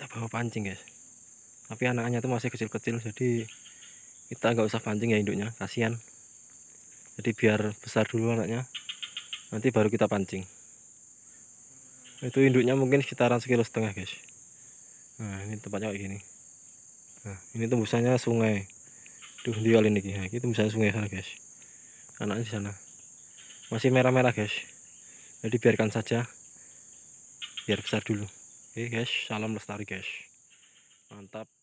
kita bawa pancing guys tapi anaknya itu masih kecil-kecil jadi kita nggak usah pancing ya induknya kasihan jadi biar besar dulu anaknya nanti baru kita pancing itu induknya mungkin sekitaran sekilo setengah guys nah ini tempatnya kayak gini nah ini tembusannya sungai tuh di kali ini nah, itu misalnya sungai sana guys anaknya di sana masih merah-merah guys jadi biarkan saja biar besar dulu oke guys salam lestari guys mantap